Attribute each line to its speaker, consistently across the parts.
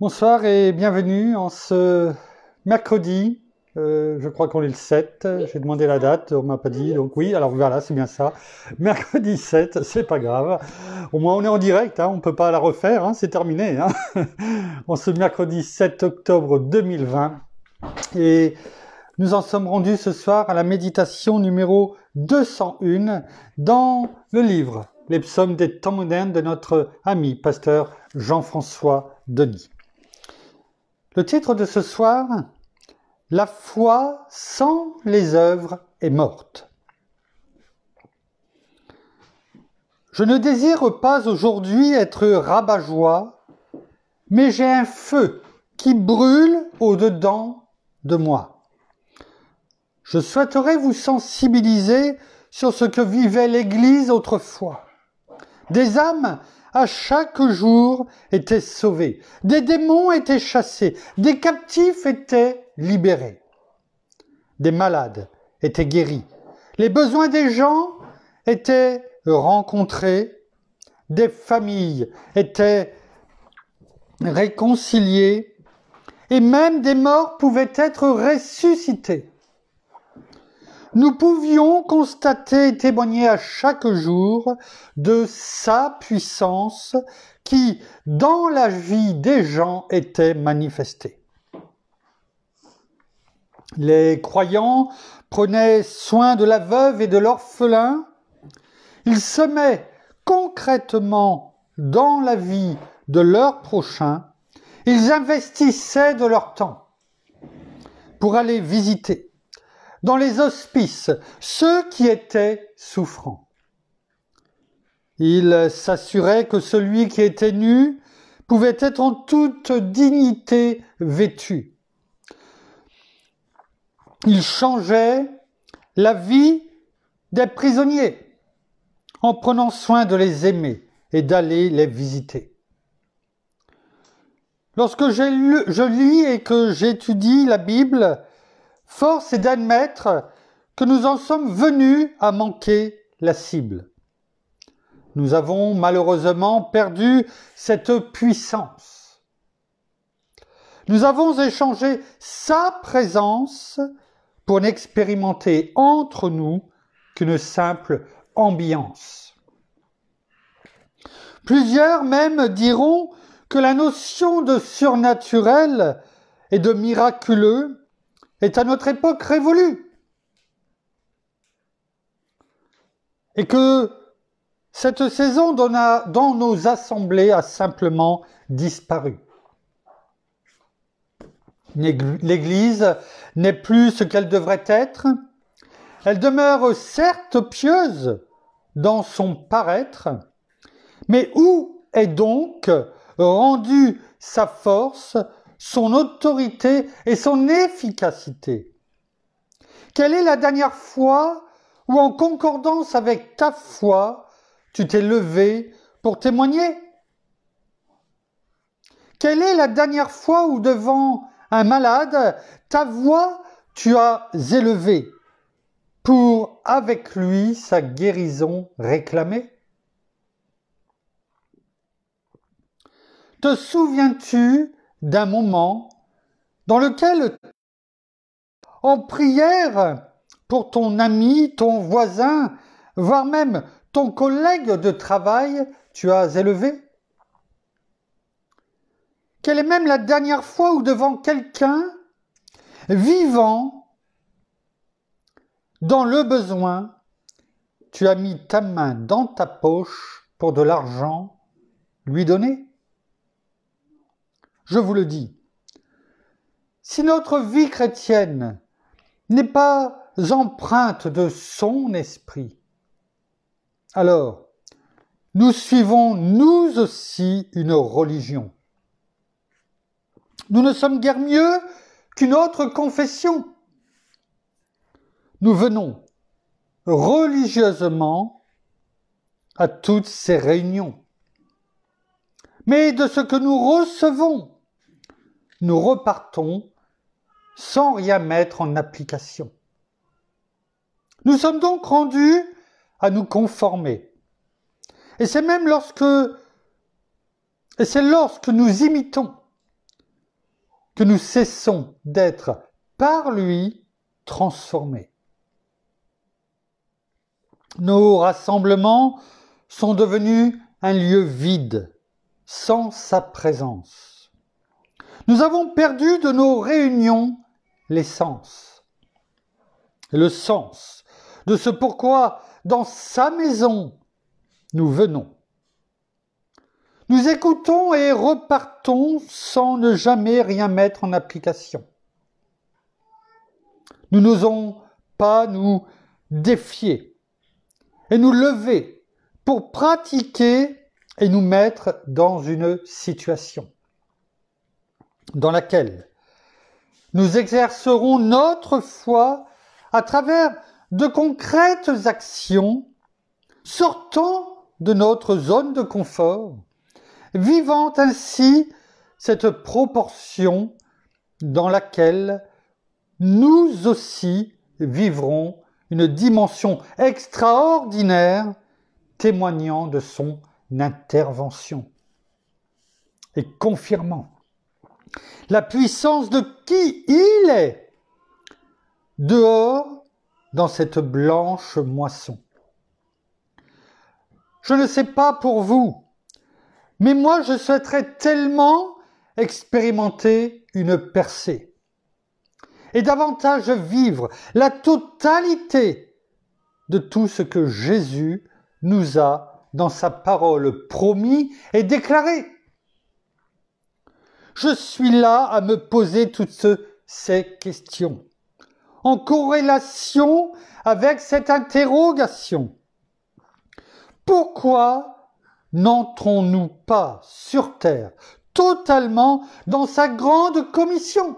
Speaker 1: Bonsoir et bienvenue en ce mercredi. Euh, je crois qu'on est le 7. J'ai demandé la date, on m'a pas dit. Donc oui, alors voilà, c'est bien ça. Mercredi 7, c'est pas grave. Au moins on est en direct, on hein, on peut pas la refaire, hein, c'est terminé. Hein. en ce mercredi 7 octobre 2020. Et nous en sommes rendus ce soir à la méditation numéro 201 dans le livre les psaumes des temps modernes de notre ami pasteur Jean-François Denis. Le titre de ce soir, La foi sans les œuvres est morte. Je ne désire pas aujourd'hui être rabat-joie, mais j'ai un feu qui brûle au-dedans de moi. Je souhaiterais vous sensibiliser sur ce que vivait l'Église autrefois. Des âmes à chaque jour étaient sauvées, des démons étaient chassés, des captifs étaient libérés, des malades étaient guéris, les besoins des gens étaient rencontrés, des familles étaient réconciliées, et même des morts pouvaient être ressuscités. Nous pouvions constater et témoigner à chaque jour de sa puissance qui, dans la vie des gens, était manifestée. Les croyants prenaient soin de la veuve et de l'orphelin. Ils semaient concrètement dans la vie de leurs prochain. Ils investissaient de leur temps pour aller visiter, dans les hospices ceux qui étaient souffrants. Il s'assurait que celui qui était nu pouvait être en toute dignité vêtu. Il changeait la vie des prisonniers en prenant soin de les aimer et d'aller les visiter. Lorsque je lis et que j'étudie la Bible, force est d'admettre que nous en sommes venus à manquer la cible. Nous avons malheureusement perdu cette puissance. Nous avons échangé sa présence pour n'expérimenter entre nous qu'une simple ambiance. Plusieurs même diront que la notion de surnaturel et de miraculeux est à notre époque révolue. Et que cette saison dans nos assemblées a simplement disparu. L'Église n'est plus ce qu'elle devrait être. Elle demeure certes pieuse dans son paraître, mais où est donc rendue sa force, son autorité et son efficacité. Quelle est la dernière fois où, en concordance avec ta foi, tu t'es levé pour témoigner Quelle est la dernière fois où, devant un malade, ta voix tu as élevée pour, avec lui, sa guérison réclamée Te souviens-tu d'un moment dans lequel en prière pour ton ami, ton voisin, voire même ton collègue de travail, tu as élevé Quelle est même la dernière fois où devant quelqu'un vivant, dans le besoin, tu as mis ta main dans ta poche pour de l'argent lui donner je vous le dis. Si notre vie chrétienne n'est pas empreinte de son esprit, alors nous suivons nous aussi une religion. Nous ne sommes guère mieux qu'une autre confession. Nous venons religieusement à toutes ces réunions. Mais de ce que nous recevons, nous repartons sans rien mettre en application. Nous sommes donc rendus à nous conformer. Et c'est même lorsque, et c'est lorsque nous imitons que nous cessons d'être par lui transformés. Nos rassemblements sont devenus un lieu vide, sans sa présence. Nous avons perdu de nos réunions les sens. Le sens de ce pourquoi dans sa maison nous venons. Nous écoutons et repartons sans ne jamais rien mettre en application. Nous n'osons pas nous défier et nous lever pour pratiquer et nous mettre dans une situation dans laquelle nous exercerons notre foi à travers de concrètes actions sortant de notre zone de confort, vivant ainsi cette proportion dans laquelle nous aussi vivrons une dimension extraordinaire témoignant de son intervention et confirmant la puissance de qui il est dehors dans cette blanche moisson. Je ne sais pas pour vous, mais moi je souhaiterais tellement expérimenter une percée et davantage vivre la totalité de tout ce que Jésus nous a dans sa parole promis et déclaré je suis là à me poser toutes ces questions. En corrélation avec cette interrogation, pourquoi n'entrons-nous pas sur Terre totalement dans sa grande commission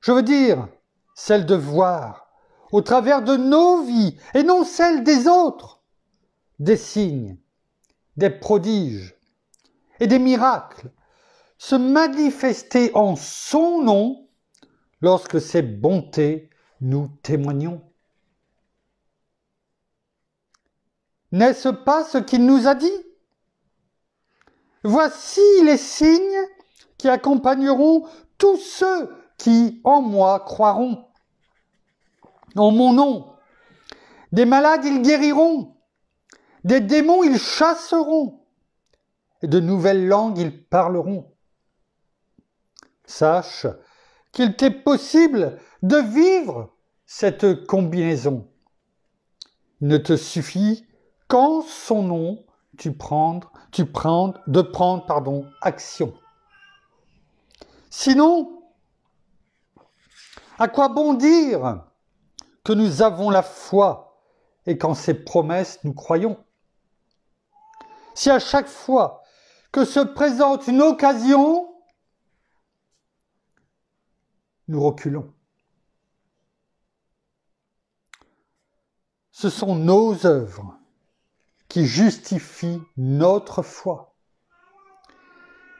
Speaker 1: Je veux dire, celle de voir, au travers de nos vies et non celle des autres, des signes, des prodiges, et des miracles se manifester en son nom lorsque ses bontés nous témoignons. N'est-ce pas ce qu'il nous a dit Voici les signes qui accompagneront tous ceux qui en moi croiront. En mon nom, des malades ils guériront, des démons ils chasseront, de nouvelles langues ils parleront. Sache qu'il t'est possible de vivre cette combinaison. ne te suffit qu'en son nom tu prends tu prends de prendre pardon, action. Sinon, à quoi bon dire que nous avons la foi et qu'en ses promesses nous croyons Si à chaque fois que se présente une occasion, nous reculons. Ce sont nos œuvres qui justifient notre foi.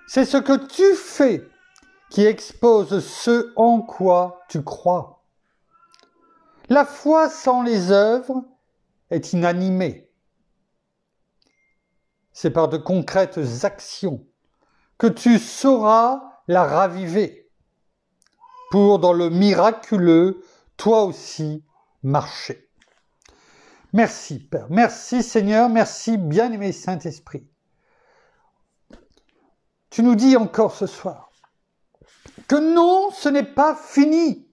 Speaker 1: C'est ce que tu fais qui expose ce en quoi tu crois. La foi sans les œuvres est inanimée c'est par de concrètes actions que tu sauras la raviver pour, dans le miraculeux, toi aussi marcher. Merci Père, merci Seigneur, merci bien-aimé Saint-Esprit. Tu nous dis encore ce soir que non, ce n'est pas fini.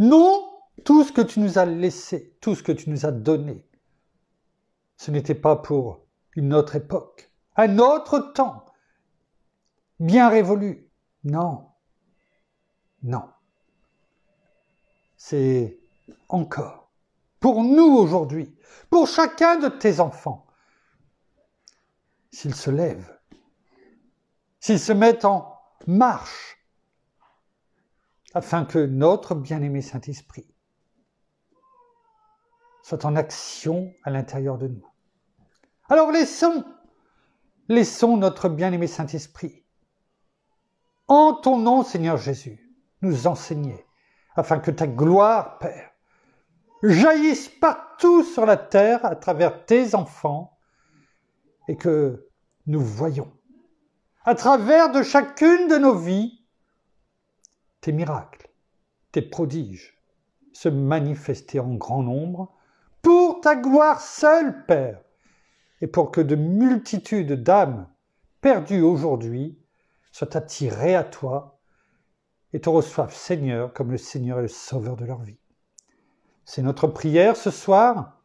Speaker 1: Non, tout ce que tu nous as laissé, tout ce que tu nous as donné, ce n'était pas pour une autre époque, un autre temps, bien révolu. Non, non. C'est encore pour nous aujourd'hui, pour chacun de tes enfants, s'ils se lèvent, s'ils se mettent en marche, afin que notre bien-aimé Saint-Esprit soit en action à l'intérieur de nous. Alors laissons, laissons notre bien-aimé Saint-Esprit, en ton nom Seigneur Jésus, nous enseigner, afin que ta gloire, Père, jaillisse partout sur la terre à travers tes enfants, et que nous voyons, à travers de chacune de nos vies, tes miracles, tes prodiges se manifester en grand nombre, pour ta gloire seule, Père, et pour que de multitudes d'âmes perdues aujourd'hui soient attirées à toi et te reçoivent Seigneur comme le Seigneur et le Sauveur de leur vie. C'est notre prière ce soir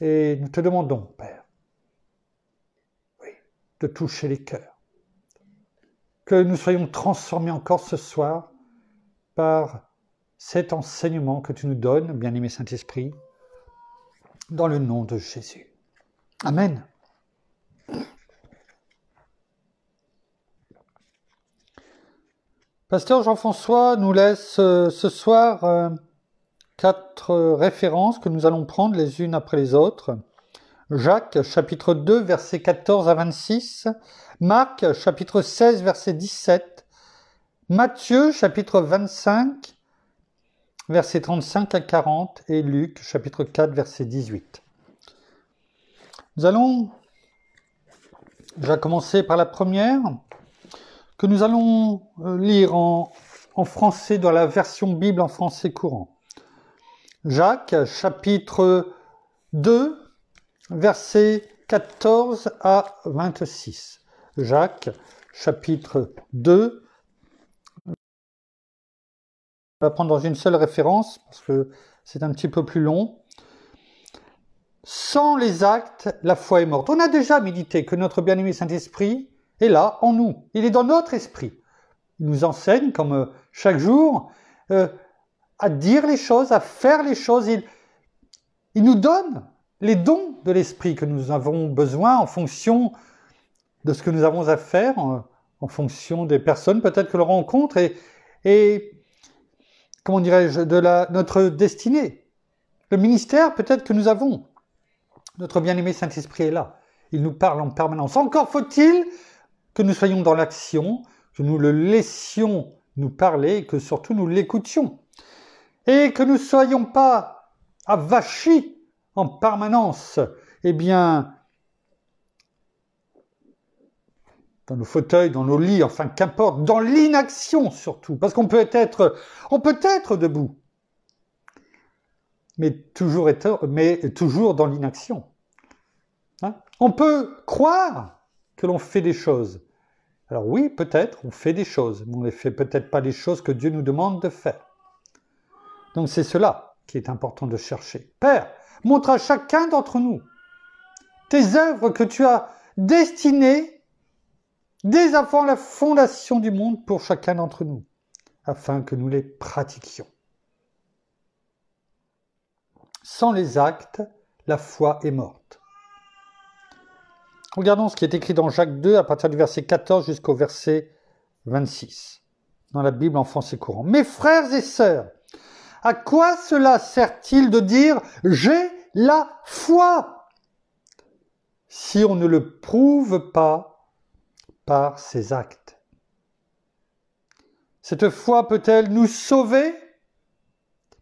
Speaker 1: et nous te demandons, Père, de toucher les cœurs. Que nous soyons transformés encore ce soir par cet enseignement que tu nous donnes, bien-aimé Saint-Esprit, dans le nom de Jésus. Amen. Pasteur Jean-François nous laisse euh, ce soir euh, quatre références que nous allons prendre les unes après les autres. Jacques chapitre 2 versets 14 à 26, Marc chapitre 16 verset 17, Matthieu chapitre 25 versets 35 à 40 et Luc chapitre 4 verset 18. Nous allons déjà commencer par la première que nous allons euh, lire en, français dans la version Bible en français courant. Jacques chapitre 2 versets 14 à 26. Jacques chapitre 2 on va prendre dans une seule référence parce que c'est un petit peu plus long. Sans les actes, la foi est morte. On a déjà médité que notre bien-aimé Saint-Esprit est là, en nous. Il est dans notre esprit. Il nous enseigne, comme euh, chaque jour, euh, à dire les choses, à faire les choses. Il, nous donne les dons de l'esprit que nous avons besoin en fonction de ce que nous avons à faire, en, fonction des personnes peut-être que l'on rencontre et, comment dirais-je, de notre destinée. Le ministère peut-être que nous avons. Notre bien-aimé Saint-Esprit est là. Il nous parle en permanence. Encore faut-il que nous soyons dans l'action, que nous le laissions nous parler que surtout nous l'écoutions. Et que nous ne soyons pas avachis en permanence, eh bien, dans nos fauteuils, dans nos lits, enfin qu'importe, dans l'inaction surtout, parce qu'on peut être, on peut être debout, mais toujours dans l'inaction. On peut croire que l'on fait des choses. Alors oui, peut-être, on fait des choses, mais on ne fait peut-être pas les choses que Dieu nous demande de faire. Donc c'est cela qui est important de chercher. Père, montre à chacun d'entre nous tes œuvres que tu as destinées dès avant la fondation du monde pour chacun d'entre nous, afin que nous les pratiquions. Sans les actes, la foi est morte. Regardons ce qui est écrit dans Jacques 2 à partir du verset 14 jusqu'au verset 26 dans la Bible en français courant. Mes frères et sœurs, à quoi cela sert-il de dire j'ai la foi si on ne le prouve pas par ses actes Cette foi peut-elle nous sauver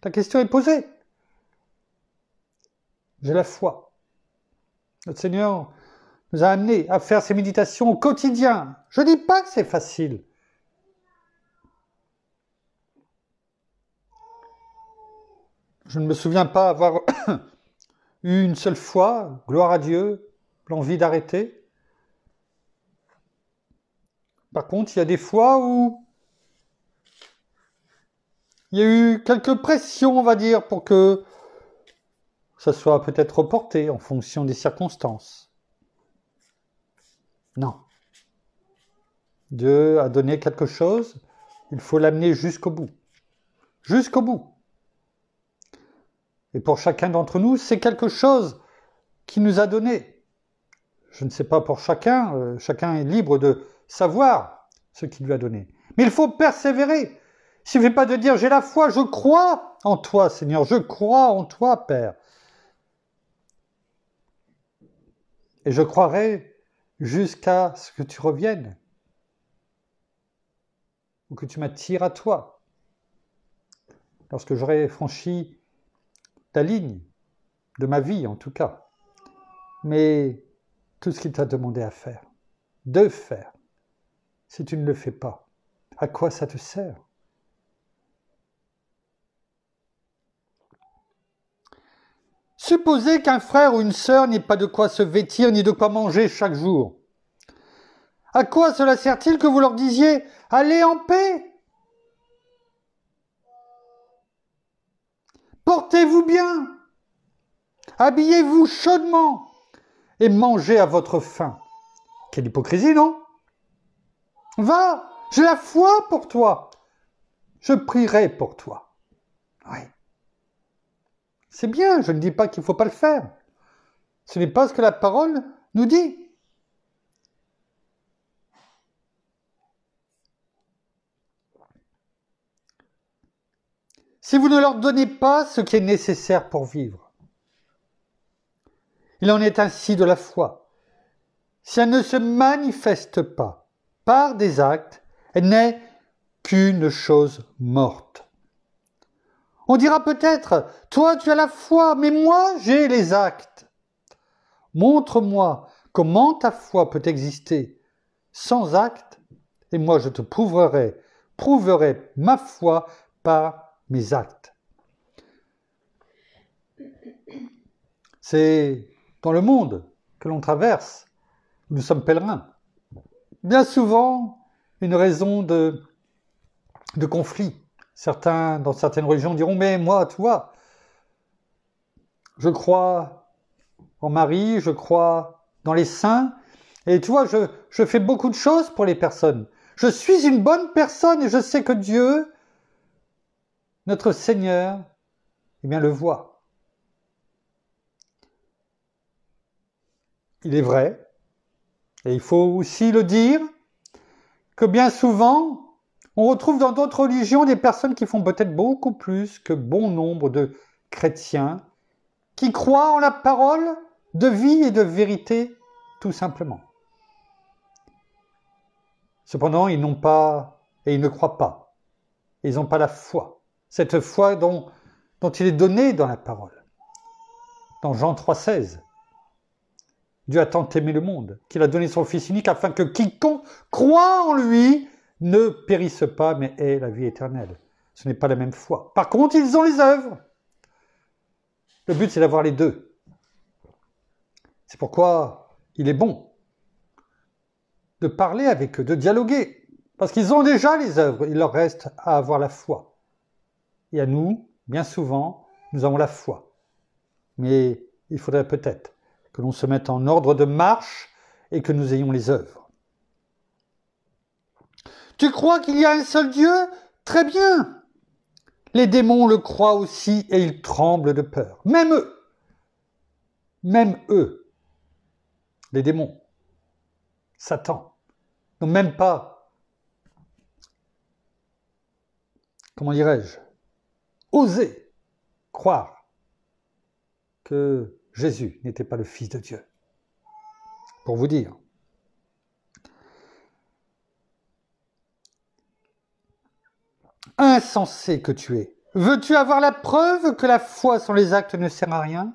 Speaker 1: La question est posée. J'ai la foi. Notre Seigneur nous a amenés à faire ces méditations au quotidien. Je ne dis pas que c'est facile. Je ne me souviens pas avoir eu une seule fois, gloire à Dieu, l'envie d'arrêter. Par contre, il y a des fois où il y a eu quelques pressions, on va dire, pour que ça soit peut-être reporté en fonction des circonstances. Non. Dieu a donné quelque chose, il faut l'amener jusqu'au bout. Jusqu'au bout. Et pour chacun d'entre nous, c'est quelque chose qui nous a donné. Je ne sais pas pour chacun, euh, chacun est libre de savoir ce qu'il lui a donné. Mais il faut persévérer. Il suffit pas de dire j'ai la foi, je crois en toi Seigneur, je crois en toi Père. Et je croirai jusqu'à ce que tu reviennes ou que tu m'attires à toi. Lorsque j'aurai franchi ta ligne, de ma vie en tout cas, mais tout ce qu'il t'a demandé à faire, de faire, si tu ne le fais pas, à quoi ça te sert Supposez qu'un frère ou une sœur n'ait pas de quoi se vêtir ni de quoi manger chaque jour. À quoi cela sert-il que vous leur disiez ⁇ Allez en paix !⁇ Portez-vous bien, habillez-vous chaudement et mangez à votre faim. Quelle hypocrisie, non Va, j'ai la foi pour toi, je prierai pour toi. C'est bien, je ne dis pas qu'il ne faut pas le faire. Ce n'est pas ce que la parole nous dit. Si vous ne leur donnez pas ce qui est nécessaire pour vivre, il en est ainsi de la foi. Si elle ne se manifeste pas par des actes, elle n'est qu'une chose morte. On dira peut-être, toi tu as la foi, mais moi j'ai les actes. Montre-moi comment ta foi peut exister sans actes, et moi je te prouverai, prouverai ma foi par mes actes. C'est dans le monde que l'on traverse, nous sommes pèlerins. Bien souvent, une raison de, de conflit Certains, dans certaines religions, diront, mais moi, tu vois, je crois en Marie, je crois dans les saints, et tu vois, je, fais beaucoup de choses pour les personnes. Je suis une bonne personne et je sais que Dieu, notre Seigneur, eh bien, le voit. Il est vrai, et il faut aussi le dire, que bien souvent, on retrouve dans d'autres religions des personnes qui font peut-être beaucoup plus que bon nombre de chrétiens, qui croient en la parole de vie et de vérité, tout simplement. Cependant, ils n'ont pas, et ils ne croient pas, ils n'ont pas la foi, cette foi dont, il est donné dans la parole. Dans Jean 3,16, Dieu a tant aimé le monde qu'il a donné son Fils unique afin que quiconque croit en lui ne périssent pas, mais aient la vie éternelle. Ce n'est pas la même foi. Par contre, ils ont les œuvres. Le but, c'est d'avoir les deux. C'est pourquoi il est bon de parler avec eux, de dialoguer, parce qu'ils ont déjà les œuvres, il leur reste à avoir la foi. Et à nous, bien souvent, nous avons la foi. Mais il faudrait peut-être que l'on se mette en ordre de marche et que nous ayons les œuvres. Tu crois qu'il y a un seul Dieu Très bien. Les démons le croient aussi et ils tremblent de peur. Même eux. Même eux. Les démons. Satan. n'ont même pas, comment dirais-je, osé croire que Jésus n'était pas le Fils de Dieu. Pour vous dire. Insensé que tu es, veux-tu avoir la preuve que la foi sans les actes ne sert à rien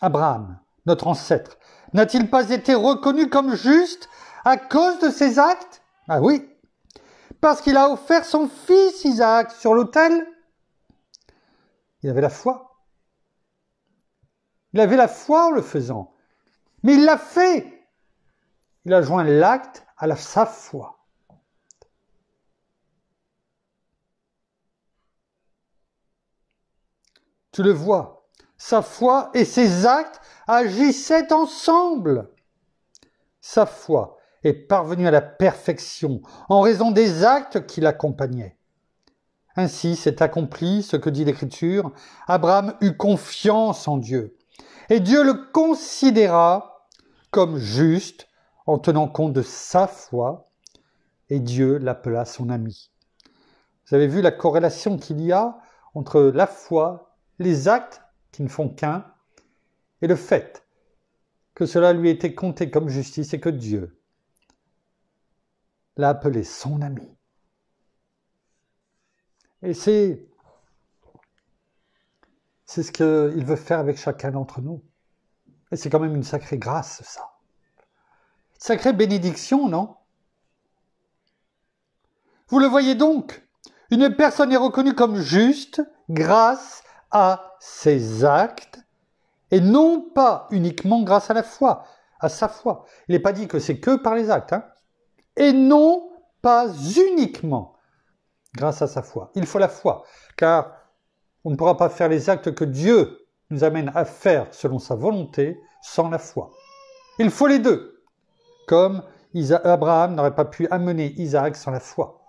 Speaker 1: Abraham, notre ancêtre, n'a-t-il pas été reconnu comme juste à cause de ses actes Ah oui, parce qu'il a offert son fils Isaac sur l'autel. Il avait la foi. Il avait la foi en le faisant. Mais il l'a fait. Il a joint l'acte à la, sa foi. le vois, sa foi et ses actes agissaient ensemble. Sa foi est parvenue à la perfection en raison des actes qui l'accompagnaient. Ainsi s'est accompli ce que dit l'Écriture, Abraham eut confiance en Dieu, et Dieu le considéra comme juste en tenant compte de sa foi, et Dieu l'appela son ami. Vous avez vu la corrélation qu'il y a entre la foi les actes qui ne font qu'un, et le fait que cela lui était compté comme justice et que Dieu l'a appelé son ami. Et c'est c'est ce qu'il veut faire avec chacun d'entre nous. Et c'est quand même une sacrée grâce, ça. sacrée bénédiction, non Vous le voyez donc, une personne est reconnue comme juste grâce à ses actes et non pas uniquement grâce à la foi, à sa foi. Il n'est pas dit que c'est que par les actes, hein. et non pas uniquement grâce à sa foi. Il faut la foi, car on ne pourra pas faire les actes que Dieu nous amène à faire selon sa volonté sans la foi. Il faut les deux, comme Abraham n'aurait pas pu amener Isaac sans la foi.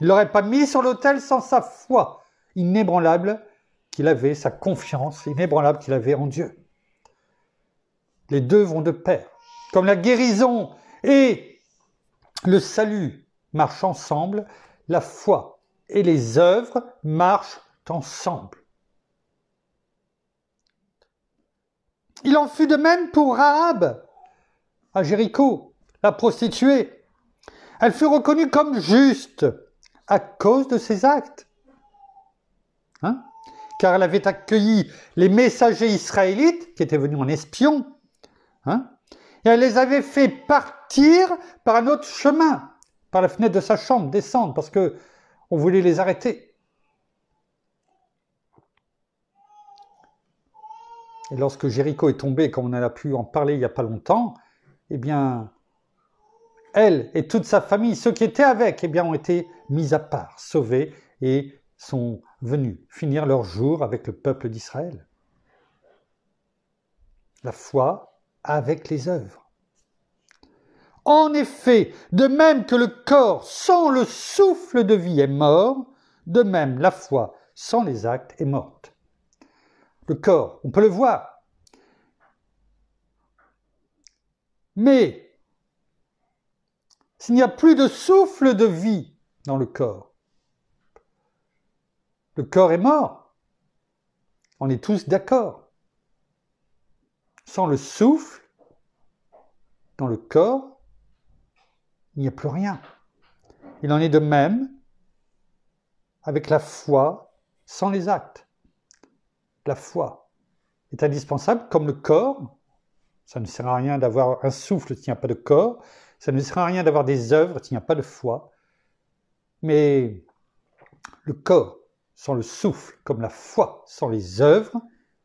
Speaker 1: Il l'aurait pas mis sur l'autel sans sa foi inébranlable qu'il avait, sa confiance inébranlable qu'il avait en Dieu. Les deux vont de pair. Comme la guérison et le salut marchent ensemble, la foi et les œuvres marchent ensemble. Il en fut de même pour Rahab à Jéricho, la prostituée. Elle fut reconnue comme juste à cause de ses actes. Hein? Car elle avait accueilli les messagers israélites qui étaient venus en espion, hein? et elle les avait fait partir par un autre chemin, par la fenêtre de sa chambre, descendre, parce que on voulait les arrêter. Et lorsque Jéricho est tombé, comme on a pu en parler il n'y a pas longtemps, eh bien, elle et toute sa famille, ceux qui étaient avec, eh bien, ont été mis à part, sauvés et sont venus finir leur jour avec le peuple d'Israël. La foi avec les œuvres. En effet, de même que le corps sans le souffle de vie est mort, de même la foi sans les actes est morte. Le corps, on peut le voir. Mais s'il n'y a plus de souffle de vie dans le corps, le corps est mort. On est tous d'accord. Sans le souffle, dans le corps, il n'y a plus rien. Il en est de même avec la foi sans les actes. La foi est indispensable comme le corps. Ça ne sert à rien d'avoir un souffle s'il n'y a pas de corps. Ça ne sert à rien d'avoir des œuvres s'il n'y a pas de foi. Mais le corps sans le souffle, comme la foi sans les œuvres,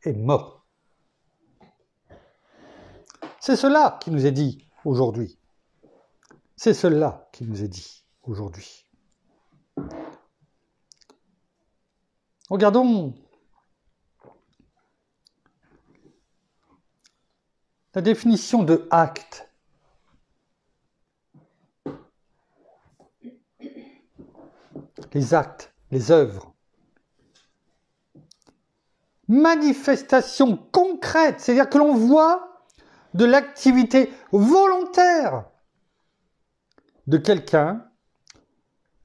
Speaker 1: est mort. C'est cela qui nous est dit aujourd'hui. C'est cela qui nous est dit aujourd'hui. Regardons la définition de acte. Les actes, les œuvres manifestation concrète, c'est-à-dire que l'on voit de l'activité volontaire de quelqu'un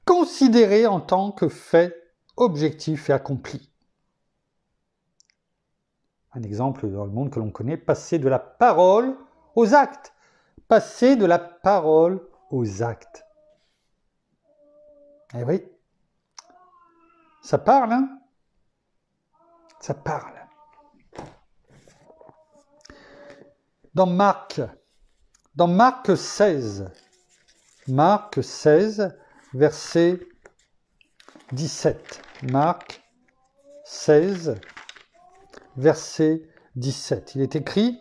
Speaker 1: considéré en tant que fait objectif et accompli. Un exemple dans le monde que l'on connaît, passer de la parole aux actes. Passer de la parole aux actes. Eh oui, ça parle, hein ça parle. Dans Marc, dans Marc 16, Marc 16, verset 17. Marc 16, verset 17. Il est écrit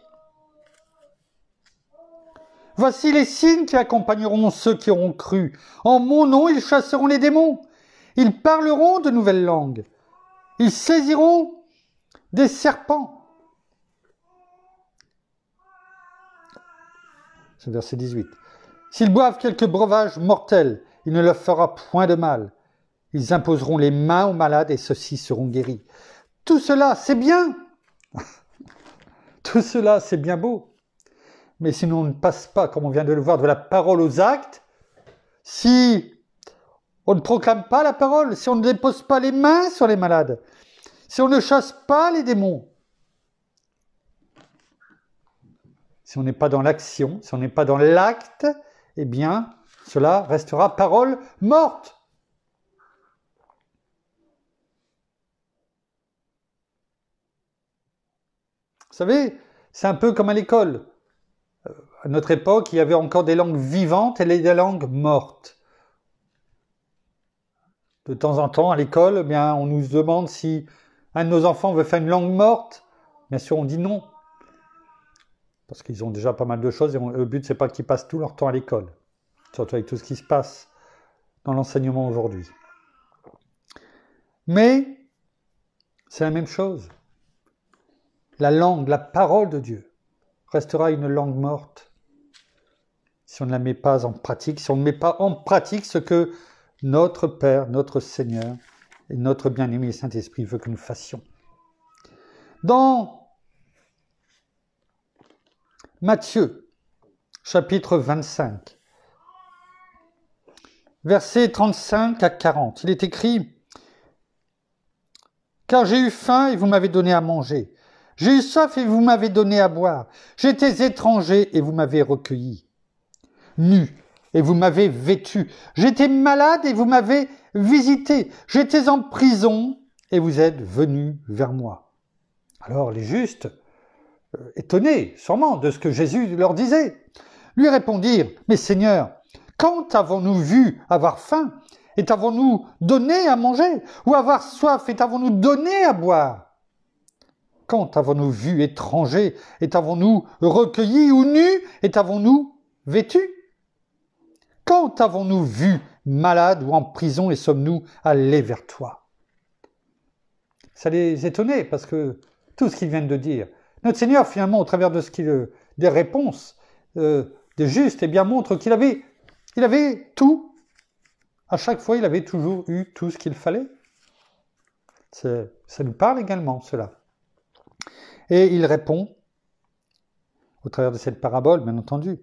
Speaker 1: Voici les signes qui accompagneront ceux qui auront cru. En mon nom, ils chasseront les démons. Ils parleront de nouvelles langues. Ils saisiront des serpents. C'est verset 18. S'ils boivent quelques breuvages mortels, il ne leur fera point de mal. Ils imposeront les mains aux malades et ceux-ci seront guéris. Tout cela, c'est bien. Tout cela, c'est bien beau. Mais si on ne passe pas, comme on vient de le voir, de la parole aux actes, si on ne proclame pas la parole, si on ne dépose pas les mains sur les malades, si on ne chasse pas les démons, si on n'est pas dans l'action, si on n'est pas dans l'acte, eh bien, cela restera parole morte. Vous savez, c'est un peu comme à l'école. Euh, à notre époque, il y avait encore des langues vivantes et des langues mortes. De temps en temps, à l'école, eh bien, on nous demande si un de nos enfants veut faire une langue morte Bien sûr, on dit non. Parce qu'ils ont déjà pas mal de choses et le but, c'est pas qu'ils passent tout leur temps à l'école. Surtout avec tout ce qui se passe dans l'enseignement aujourd'hui. Mais c'est la même chose. La langue, la parole de Dieu restera une langue morte si on ne la met pas en pratique, si on ne met pas en pratique ce que notre Père, notre Seigneur et notre bien-aimé Saint-Esprit veut que nous fassions. Dans Matthieu, chapitre 25, versets 35 à 40, il est écrit Car j'ai eu faim et vous m'avez donné à manger. J'ai eu soif et vous m'avez donné à boire. J'étais étranger et vous m'avez recueilli. Nu et vous m'avez vêtu. J'étais malade et vous m'avez visité. J'étais en prison et vous êtes venu vers moi. Alors les justes, euh, étonnés sûrement de ce que Jésus leur disait, lui répondirent, Mais Seigneur, quand avons-nous vu avoir faim et avons nous donné à manger Ou avoir soif et avons nous donné à boire Quand avons-nous vu étranger et avons nous recueilli ou nu et avons nous vêtu quand avons nous vu malade ou en prison et sommes-nous allés vers toi Ça les étonnait parce que tout ce qu'ils viennent de dire, notre Seigneur finalement au travers de ce qu'il, des réponses euh, des justes, et eh bien montre qu'il avait, il avait tout. À chaque fois, il avait toujours eu tout ce qu'il fallait. ça nous parle également cela. Et il répond au travers de cette parabole, bien entendu.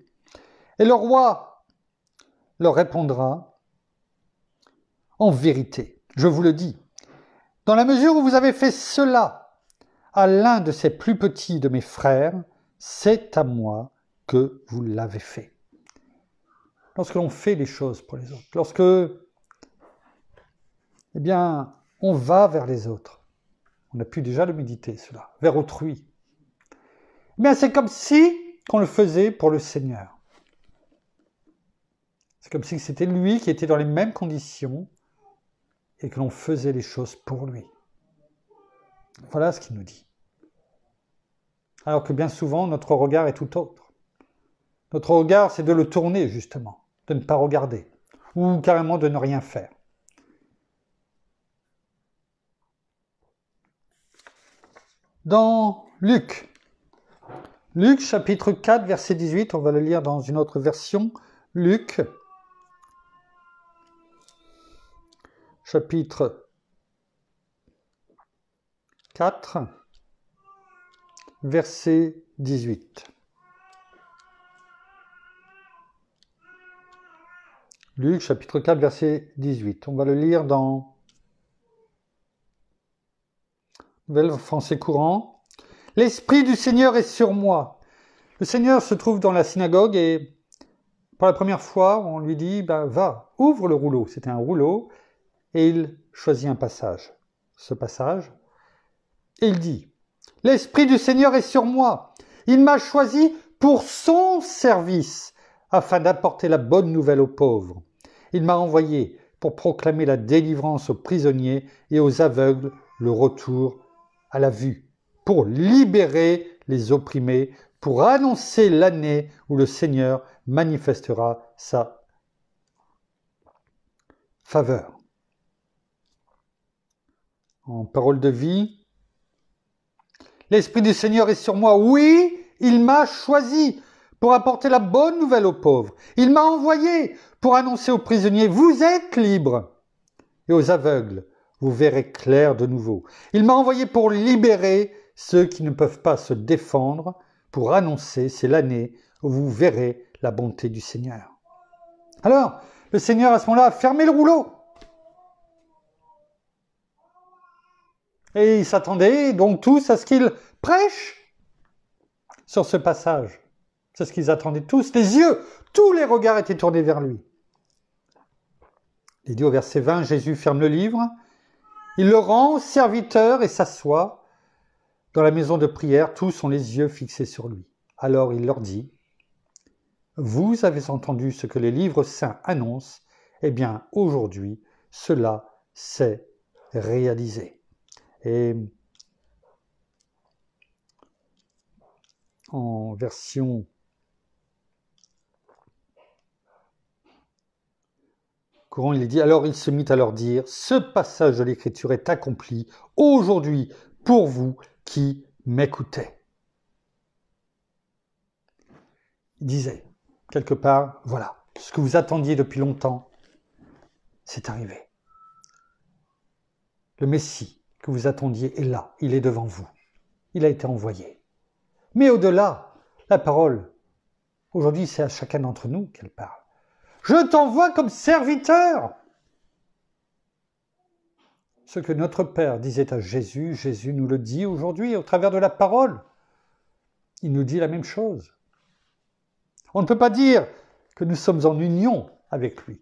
Speaker 1: Et le roi leur répondra En vérité, je vous le dis, dans la mesure où vous avez fait cela à l'un de ces plus petits de mes frères, c'est à moi que vous l'avez fait. Lorsque l'on fait les choses pour les autres, lorsque, eh bien, on va vers les autres, on a pu déjà le méditer, cela, vers autrui. Mais eh c'est comme si qu'on le faisait pour le Seigneur. C'est comme si c'était lui qui était dans les mêmes conditions et que l'on faisait les choses pour lui. Voilà ce qu'il nous dit. Alors que bien souvent, notre regard est tout autre. Notre regard, c'est de le tourner, justement, de ne pas regarder, ou carrément de ne rien faire. Dans Luc, Luc chapitre 4, verset 18, on va le lire dans une autre version, Luc chapitre 4, verset 18. Luc chapitre 4 verset 18. On va le lire dans le français courant. L'Esprit du Seigneur est sur moi. Le Seigneur se trouve dans la synagogue et pour la première fois, on lui dit, ben, va, ouvre le rouleau. C'était un rouleau et il choisit un passage. Ce passage, et il dit, L'Esprit du Seigneur est sur moi. Il m'a choisi pour son service, afin d'apporter la bonne nouvelle aux pauvres. Il m'a envoyé pour proclamer la délivrance aux prisonniers et aux aveugles le retour à la vue, pour libérer les opprimés, pour annoncer l'année où le Seigneur manifestera sa faveur en parole de vie. L'Esprit du Seigneur est sur moi. Oui, il m'a choisi pour apporter la bonne nouvelle aux pauvres. Il m'a envoyé pour annoncer aux prisonniers, vous êtes libres. Et aux aveugles, vous verrez clair de nouveau. Il m'a envoyé pour libérer ceux qui ne peuvent pas se défendre, pour annoncer, c'est l'année où vous verrez la bonté du Seigneur. Alors, le Seigneur à ce moment-là a fermé le rouleau. Et ils s'attendaient donc tous à ce qu'ils prêchent sur ce passage. C'est ce qu'ils attendaient tous. Les yeux, tous les regards étaient tournés vers lui. Il dit au verset 20, Jésus ferme le livre. Il le rend au serviteur et s'assoit dans la maison de prière. Tous ont les yeux fixés sur lui. Alors il leur dit, Vous avez entendu ce que les livres saints annoncent. Eh bien, aujourd'hui, cela s'est réalisé. Et en version courant, il est dit, alors il se mit à leur dire, ce passage de l'Écriture est accompli aujourd'hui pour vous qui m'écoutez. Il disait, quelque part, voilà, ce que vous attendiez depuis longtemps, c'est arrivé. Le Messie, vous attendiez est là, il est devant vous. Il a été envoyé. Mais au-delà, la parole, aujourd'hui c'est à chacun d'entre nous qu'elle parle. Je t'envoie comme serviteur. Ce que notre Père disait à Jésus, Jésus nous le dit aujourd'hui au travers de la parole. Il nous dit la même chose. On ne peut pas dire que nous sommes en union avec lui.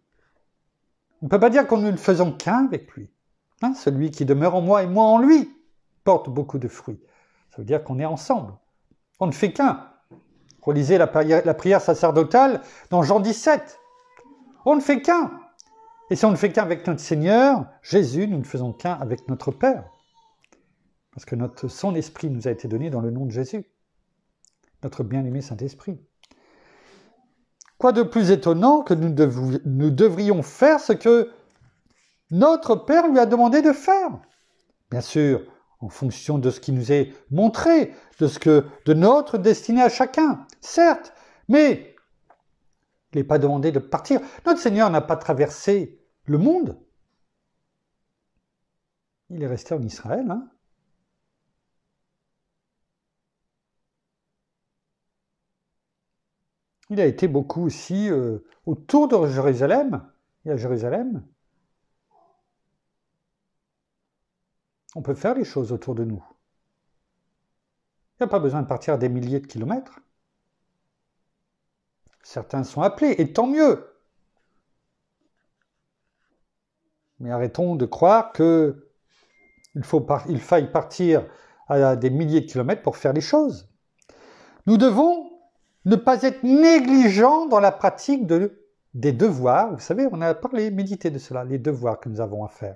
Speaker 1: On ne peut pas dire qu'on ne faisons qu'un avec lui. Hein, celui qui demeure en moi et moi en lui porte beaucoup de fruits. Ça veut dire qu'on est ensemble. On ne fait qu'un. Relisez la prière, sacerdotale dans Jean 17. On ne fait qu'un. Et si on ne fait qu'un avec notre Seigneur, Jésus, nous ne faisons qu'un avec notre Père. Parce que notre, son esprit nous a été donné dans le nom de Jésus, notre bien-aimé Saint-Esprit. Quoi de plus étonnant que nous, devrions faire ce que notre Père lui a demandé de faire. Bien sûr, en fonction de ce qui nous est montré, de ce que, de notre destinée à chacun, certes, mais il n'est pas demandé de partir. Notre Seigneur n'a pas traversé le monde. Il est resté en Israël. Hein. il a été beaucoup aussi euh, autour de Jérusalem et à Jérusalem. On peut faire les choses autour de nous. Il n'y a pas besoin de partir à des milliers de kilomètres. Certains sont appelés, et tant mieux. Mais arrêtons de croire que il, faille partir à des milliers de kilomètres pour faire les choses. Nous devons ne pas être négligents dans la pratique des devoirs. Vous savez, on a parlé, médité de cela, les devoirs que nous avons à faire.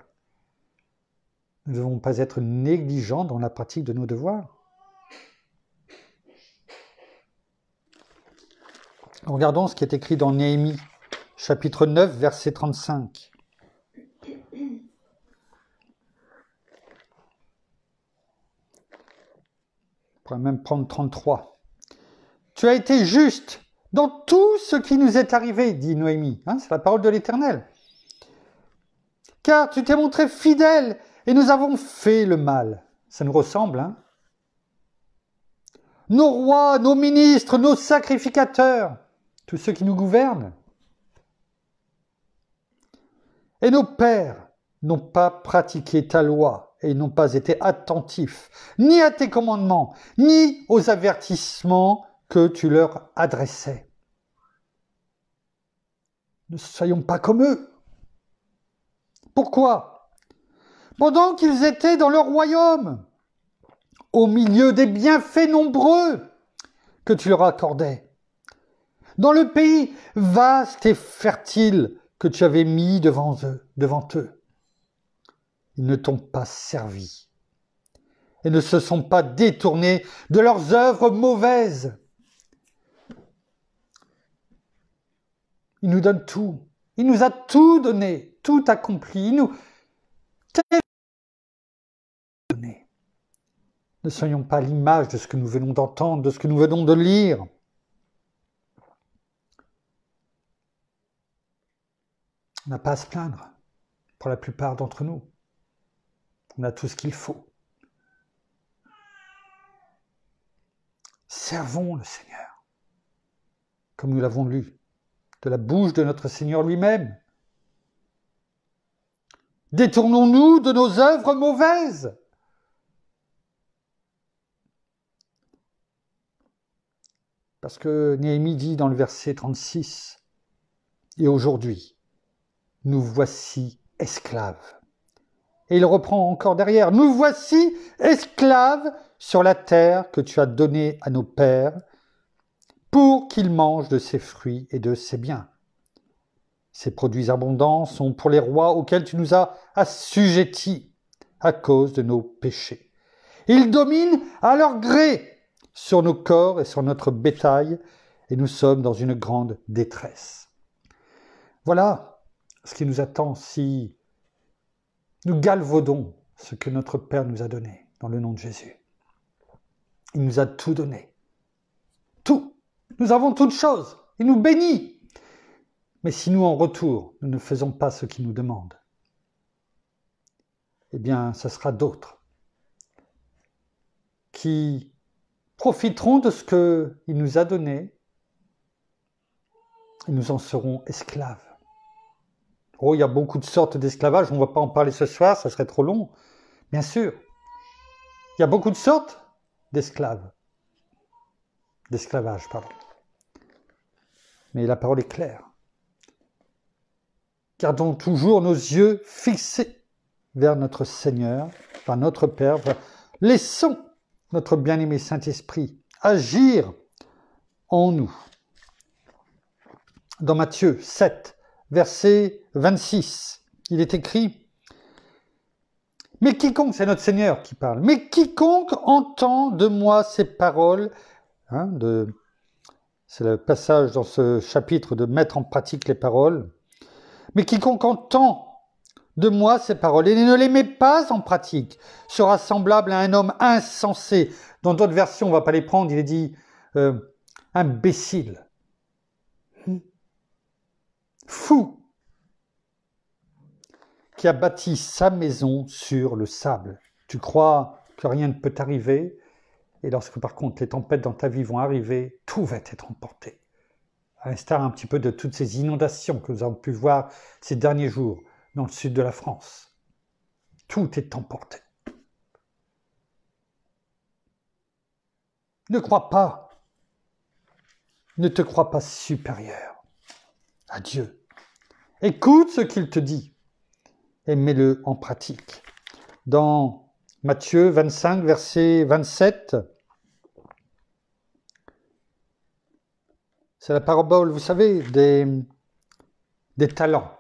Speaker 1: Nous ne devons pas être négligents dans la pratique de nos devoirs. Regardons ce qui est écrit dans Néhémie, chapitre 9, verset 35. On pourrait même prendre 33. Tu as été juste dans tout ce qui nous est arrivé, dit Noémie. Hein, c'est la parole de l'Éternel. Car tu t'es montré fidèle et nous avons fait le mal. Ça nous ressemble, hein Nos rois, nos ministres, nos sacrificateurs, tous ceux qui nous gouvernent. Et nos pères n'ont pas pratiqué ta loi et n'ont pas été attentifs, ni à tes commandements, ni aux avertissements que tu leur adressais. Ne soyons pas comme eux. Pourquoi pendant qu'ils étaient dans leur royaume, au milieu des bienfaits nombreux que tu leur accordais, dans le pays vaste et fertile que tu avais mis devant eux, devant eux. Ils ne t'ont pas servi et ne se sont pas détournés de leurs œuvres mauvaises. Il nous donne tout. Il nous a tout donné, tout accompli. nous Ne soyons pas l'image de ce que nous venons d'entendre, de ce que nous venons de lire. On n'a pas à se plaindre, pour la plupart d'entre nous. On a tout ce qu'il faut. Servons le Seigneur, comme nous l'avons lu, de la bouche de notre Seigneur lui-même. Détournons-nous de nos œuvres mauvaises Parce que Néhémie dit dans le verset 36, Et aujourd'hui, nous voici esclaves. Et il reprend encore derrière, Nous voici esclaves sur la terre que tu as donnée à nos pères pour qu'ils mangent de ses fruits et de ses biens. Ces produits abondants sont pour les rois auxquels tu nous as assujettis à cause de nos péchés. Ils dominent à leur gré sur nos corps et sur notre bétail, et nous sommes dans une grande détresse. Voilà ce qui nous attend si nous galvaudons ce que notre Père nous a donné dans le nom de Jésus. Il nous a tout donné. Tout. Nous avons toutes choses. Il nous bénit. Mais si nous, en retour, nous ne faisons pas ce qu'il nous demande, eh bien, ce sera d'autres qui profiteront de ce qu'il nous a donné et nous en serons esclaves. Oh, il y a beaucoup de sortes d'esclavage, on ne va pas en parler ce soir, ça serait trop long. Bien sûr, il y a beaucoup de sortes d'esclaves. D'esclavage, pardon. Mais la parole est claire. Gardons toujours nos yeux fixés vers notre Seigneur, vers notre Père. Laissons notre bien-aimé Saint-Esprit agir en nous. Dans Matthieu 7, verset 26, il est écrit Mais quiconque, c'est notre Seigneur qui parle, mais quiconque entend de moi ces paroles, hein, c'est le passage dans ce chapitre de mettre en pratique les paroles, mais quiconque entend de moi ces paroles et ne les met pas en pratique, sera semblable à un homme insensé. Dans d'autres versions, on va pas les prendre, il est dit euh, imbécile, hmm. fou, qui a bâti sa maison sur le sable. Tu crois que rien ne peut t'arriver, et lorsque par contre les tempêtes dans ta vie vont arriver, tout va être emporté. À l'instar un petit peu de toutes ces inondations que nous avons pu voir ces derniers jours dans le sud de la France. Tout est emporté. Ne crois pas, ne te crois pas supérieur à Dieu. Écoute ce qu'il te dit et mets-le en pratique. Dans Matthieu 25, verset 27, c'est la parabole, vous savez, des, des talents.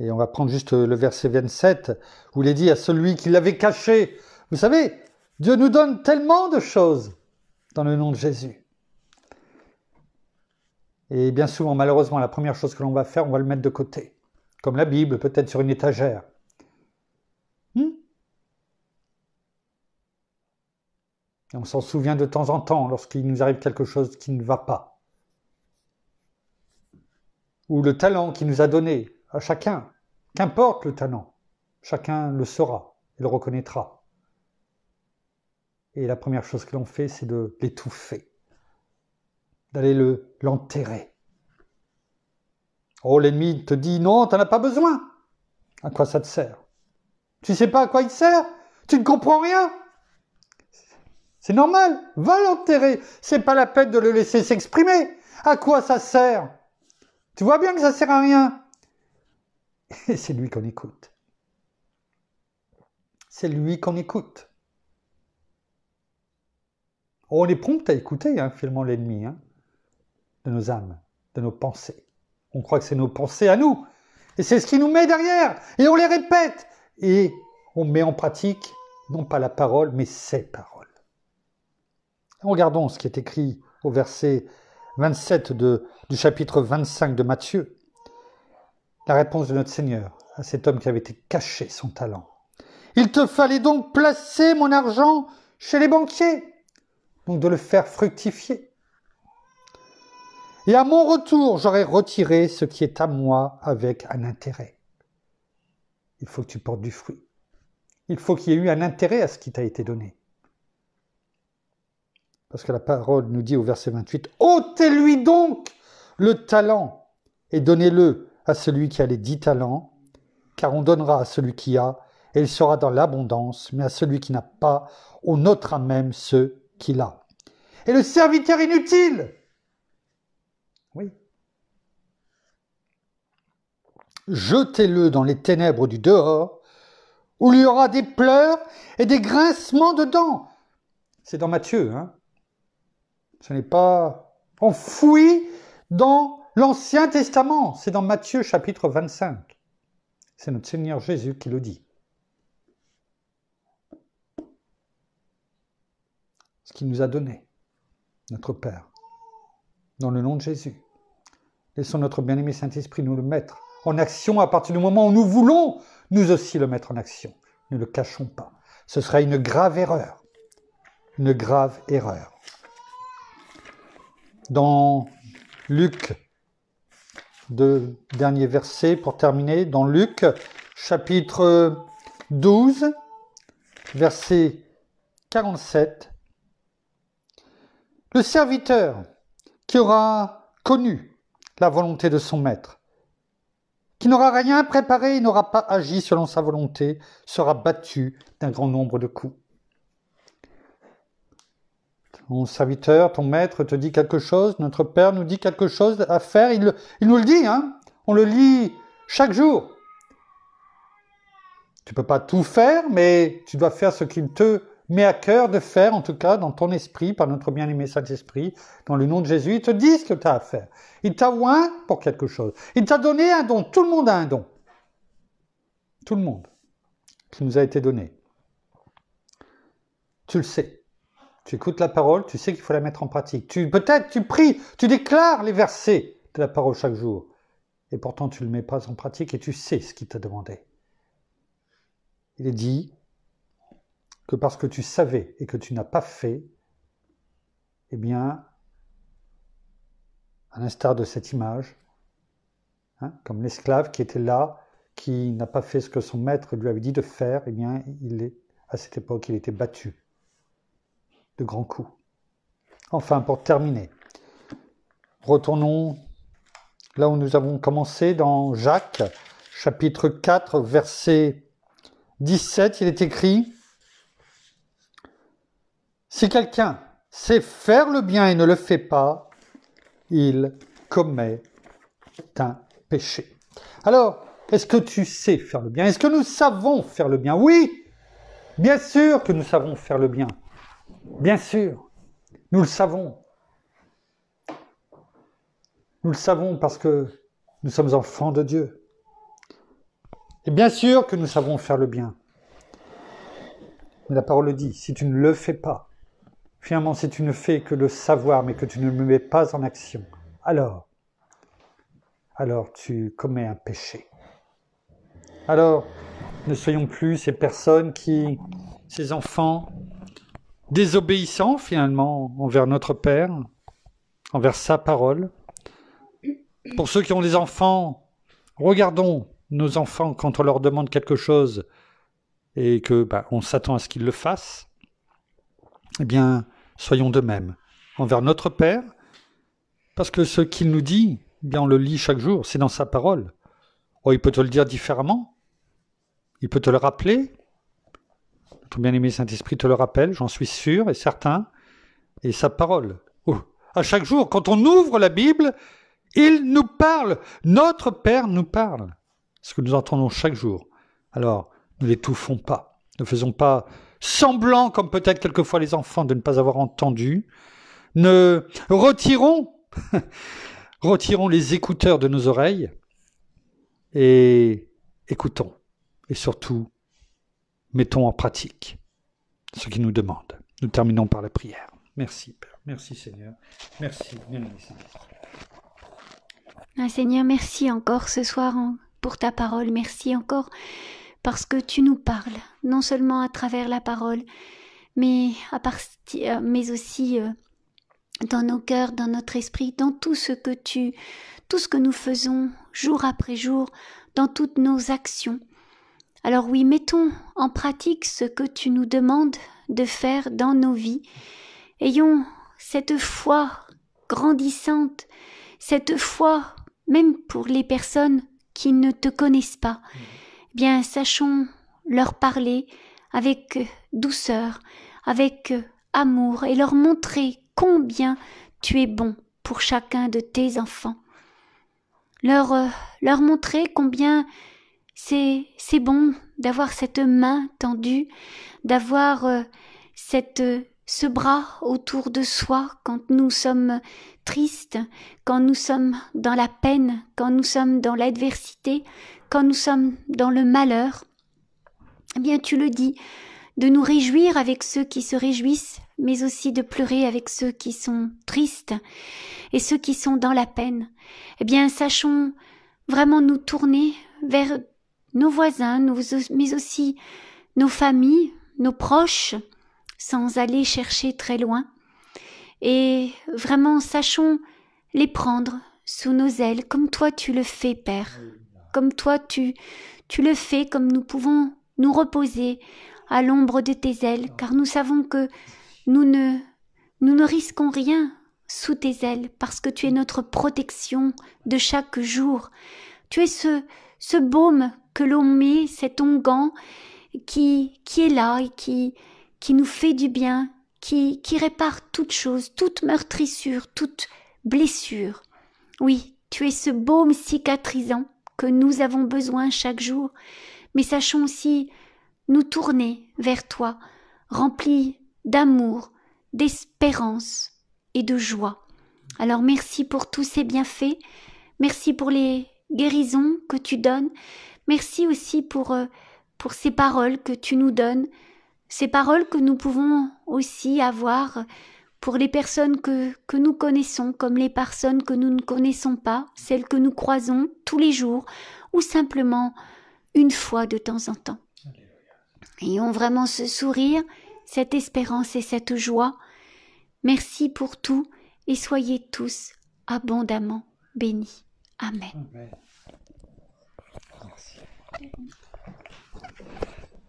Speaker 1: Et on va prendre juste euh, le verset 27, où il est dit à celui qui l'avait caché. Vous savez, Dieu nous donne tellement de choses dans le nom de Jésus. Et bien souvent, malheureusement, la première chose que l'on va faire, on va le mettre de côté. Comme la Bible, peut-être sur une étagère. Hmm Et on s'en souvient de temps en temps lorsqu'il nous arrive quelque chose qui ne va pas. Ou le talent qu'il nous a donné, à chacun, qu'importe le talent, chacun le saura et le reconnaîtra. Et la première chose que l'on fait, c'est de l'étouffer, d'aller le, l'enterrer. Oh, l'ennemi te dit non, t'en as pas besoin. À quoi ça te sert Tu sais pas à quoi il sert Tu ne comprends rien C'est normal, va l'enterrer. C'est pas la peine de le laisser s'exprimer. À quoi ça sert Tu vois bien que ça sert à rien et c'est lui qu'on écoute. C'est lui qu'on écoute. Oh, on est prompt à écouter, hein, finalement, l'ennemi hein, de nos âmes, de nos pensées. On croit que c'est nos pensées à nous. Et c'est ce qui nous met derrière. Et on les répète. Et on met en pratique, non pas la parole, mais ses paroles. Regardons ce qui est écrit au verset 27 du chapitre 25 de Matthieu la réponse de notre Seigneur à cet homme qui avait été caché son talent. Il te fallait donc placer mon argent chez les banquiers, donc de le faire fructifier. Et à mon retour, j'aurai retiré ce qui est à moi avec un intérêt. Il faut que tu portes du fruit. Il faut qu'il y ait eu un intérêt à ce qui t'a été donné. Parce que la parole nous dit au verset 28, ôtez-lui donc le talent et donnez-le celui qui a les dix talents, car on donnera à celui qui a, et il sera dans l'abondance, mais à celui qui n'a pas, on notera même ce qu'il a. Et le serviteur inutile Oui. Jetez-le dans les ténèbres du dehors, où il y aura des pleurs et des grincements de dents. C'est dans Matthieu, hein. Ce n'est pas. Enfoui dans L'Ancien Testament, c'est dans Matthieu chapitre 25. C'est notre Seigneur Jésus qui le dit. Ce qu'il nous a donné, notre Père, dans le nom de Jésus. Laissons notre bien-aimé Saint-Esprit nous le mettre en action à partir du moment où nous voulons nous aussi le mettre en action. Ne le cachons pas. Ce serait une grave erreur. Une grave erreur. Dans Luc deux derniers versets pour terminer dans Luc chapitre 12 verset 47. Le serviteur qui aura connu la volonté de son maître, qui n'aura rien préparé et n'aura pas agi selon sa volonté, sera battu d'un grand nombre de coups. Mon serviteur, ton maître te dit quelque chose, notre Père nous dit quelque chose à faire, il, nous le dit, hein on le lit chaque jour. Tu ne peux pas tout faire, mais tu dois faire ce qu'il te met à cœur de faire, en tout cas dans ton esprit, par notre bien-aimé Saint-Esprit, dans le nom de Jésus. Il te dit ce que tu as à faire. Il t'a oint pour quelque chose. Il t'a donné un don. Tout le monde a un don. Tout le monde qui nous a été donné. Tu le sais. Tu écoutes la parole, tu sais qu'il faut la mettre en pratique. Tu peut-être tu pries, tu déclares les versets de la parole chaque jour. Et pourtant tu ne le mets pas en pratique et tu sais ce qu'il t'a demandé. Il est dit que parce que tu savais et que tu n'as pas fait, eh bien, à l'instar de cette image, hein, comme l'esclave qui était là, qui n'a pas fait ce que son maître lui avait dit de faire, eh bien, il est, à cette époque, il était battu grand grands Enfin, pour terminer, retournons là où nous avons commencé dans Jacques, chapitre 4, verset 17, il est écrit, Si quelqu'un sait faire le bien et ne le fait pas, il commet un péché. Alors, est-ce que tu sais faire le bien Est-ce que nous savons faire le bien Oui, bien sûr que nous savons faire le bien. Bien sûr, nous le savons. Nous le savons parce que nous sommes enfants de Dieu. Et bien sûr que nous savons faire le bien. Mais la parole le dit, si tu ne le fais pas, finalement si tu ne fais que le savoir mais que tu ne le mets pas en action, alors, alors tu commets un péché. Alors, ne soyons plus ces personnes qui, ces enfants désobéissant finalement envers notre Père, envers sa parole. Pour ceux qui ont des enfants, regardons nos enfants quand on leur demande quelque chose et que bah, on s'attend à ce qu'ils le fassent. Eh bien, soyons de même envers notre Père, parce que ce qu'il nous dit, eh bien, on le lit chaque jour, c'est dans sa parole. Oh, il peut te le dire différemment, il peut te le rappeler, tout bien-aimé Saint-Esprit te le rappelle, j'en suis sûr et certain, et sa parole. Oh. À chaque jour, quand on ouvre la Bible, il nous parle. Notre Père nous parle. Ce que nous entendons chaque jour. Alors, ne l'étouffons pas. Ne faisons pas semblant, comme peut-être quelquefois les enfants, de ne pas avoir entendu. Ne retirons, retirons les écouteurs de nos oreilles et écoutons. Et surtout, mettons en pratique ce qu'il nous demande. Nous terminons par la prière. Merci, Merci, Seigneur. Merci,
Speaker 2: ah, Seigneur, merci encore ce soir pour ta parole. Merci encore parce que tu nous parles, non seulement à travers la parole, mais, euh, mais aussi euh, dans nos cœurs, dans notre esprit, dans tout ce que tu, tout ce que nous faisons jour après jour, dans toutes nos actions. Alors oui, mettons en pratique ce que tu nous demandes de faire dans nos vies. Ayons cette foi grandissante, cette foi même pour les personnes qui ne te connaissent pas. Mmh. bien, sachons leur parler avec douceur, avec amour et leur montrer combien tu es bon pour chacun de tes enfants. Leur, euh, leur montrer combien c'est, c'est bon d'avoir cette main tendue, d'avoir euh, cette, euh, ce bras autour de soi quand nous sommes tristes, quand nous sommes dans la peine, quand nous sommes dans l'adversité, quand nous sommes dans le malheur. Eh bien, tu le dis, de nous réjouir avec ceux qui se réjouissent, mais aussi de pleurer avec ceux qui sont tristes et ceux qui sont dans la peine. Eh bien, sachons vraiment nous tourner vers nos voisins, mais aussi nos familles, nos proches, sans aller chercher très loin. Et vraiment, sachons les prendre sous nos ailes, comme toi tu le fais, Père. Comme toi tu, tu le fais, comme nous pouvons nous reposer à l'ombre de tes ailes, car nous savons que nous ne, nous ne risquons rien sous tes ailes, parce que tu es notre protection de chaque jour. Tu es ce, ce baume que l'on met cet onguent qui, qui est là et qui, qui nous fait du bien, qui, qui répare toute chose, toute meurtrissure, toute blessure. Oui, tu es ce baume cicatrisant que nous avons besoin chaque jour, mais sachons aussi nous tourner vers toi, remplis d'amour, d'espérance et de joie. Alors merci pour tous ces bienfaits, merci pour les guérisons que tu donnes, Merci aussi pour, euh, pour ces paroles que tu nous donnes, ces paroles que nous pouvons aussi avoir pour les personnes que, nous connaissons, comme les personnes que nous ne connaissons pas, celles que nous croisons tous les jours, ou simplement une fois de temps en temps. Ayons vraiment ce sourire, cette espérance et cette joie. Merci pour tout et soyez tous abondamment bénis. Amen.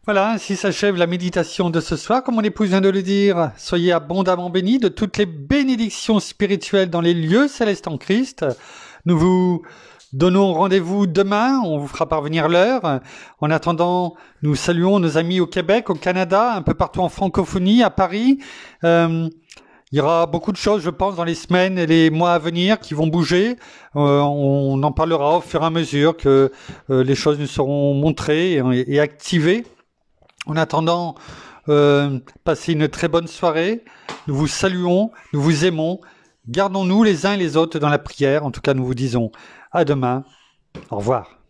Speaker 1: Voilà, ainsi s'achève la méditation de ce soir. Comme mon épouse vient de le dire, soyez abondamment bénis de toutes les bénédictions spirituelles dans les lieux célestes en Christ. Nous vous donnons rendez-vous demain, on vous fera parvenir l'heure. En attendant, nous saluons nos amis au Québec, au Canada, un peu partout en francophonie, à Paris. Euh, il y aura beaucoup de choses, je pense, dans les semaines et les mois à venir qui vont bouger. Euh, on en parlera au fur et à mesure que euh, les choses nous seront montrées et, activées. En attendant, euh, passez une très bonne soirée. Nous vous saluons, nous vous aimons. Gardons-nous les uns et les autres dans la prière. En tout cas, nous vous disons à demain. Au revoir.